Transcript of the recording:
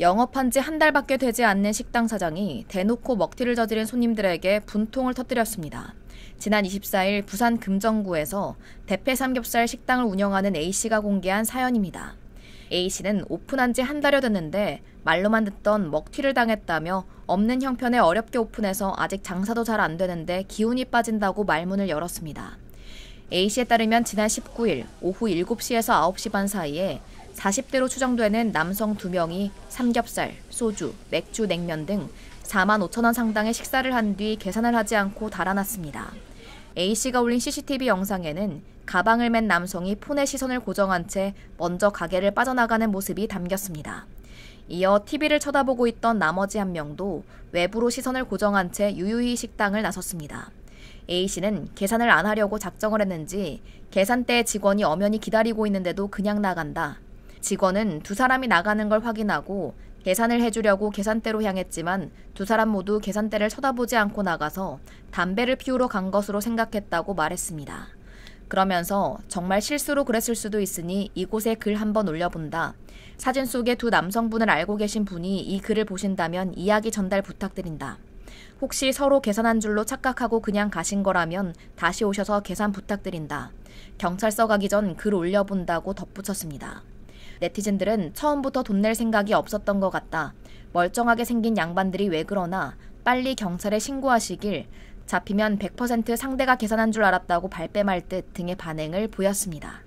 영업한 지 한 달밖에 되지 않는 식당 사장이 대놓고 먹튀를 저지른 손님들에게 분통을 터뜨렸습니다. 지난 24일 부산 금정구에서 대패 삼겹살 식당을 운영하는 A씨가 공개한 사연입니다. A씨는 오픈한 지 한 달여 됐는데 말로만 듣던 먹튀를 당했다며 없는 형편에 어렵게 오픈해서 아직 장사도 잘 안 되는데 기운이 빠진다고 말문을 열었습니다. A씨에 따르면 지난 19일 오후 7시에서 9시 반 사이에 40대로 추정되는 남성 2명이 삼겹살, 소주, 맥주, 냉면 등 4만 5천 원 상당의 식사를 한 뒤 계산을 하지 않고 달아났습니다. A씨가 올린 CCTV 영상에는 가방을 맨 남성이 폰의 시선을 고정한 채 먼저 가게를 빠져나가는 모습이 담겼습니다. 이어 TV를 쳐다보고 있던 나머지 한 명도 외부로 시선을 고정한 채 유유히 식당을 나섰습니다. A씨는 계산을 안 하려고 작정을 했는지 계산대 직원이 엄연히 기다리고 있는데도 그냥 나간다. 직원은 두 사람이 나가는 걸 확인하고 계산을 해주려고 계산대로 향했지만 두 사람 모두 계산대를 쳐다보지 않고 나가서 담배를 피우러 간 것으로 생각했다고 말했습니다. 그러면서 정말 실수로 그랬을 수도 있으니 이곳에 글 한번 올려본다. 사진 속의 두 남성분을 알고 계신 분이 이 글을 보신다면 이야기 전달 부탁드린다. 혹시 서로 계산한 줄로 착각하고 그냥 가신 거라면 다시 오셔서 계산 부탁드린다. 경찰서 가기 전 글 올려본다고 덧붙였습니다. 네티즌들은 처음부터 돈 낼 생각이 없었던 것 같다. 멀쩡하게 생긴 양반들이 왜 그러나 빨리 경찰에 신고하시길 잡히면 100% 상대가 계산한 줄 알았다고 발뺌할 듯 등의 반응을 보였습니다.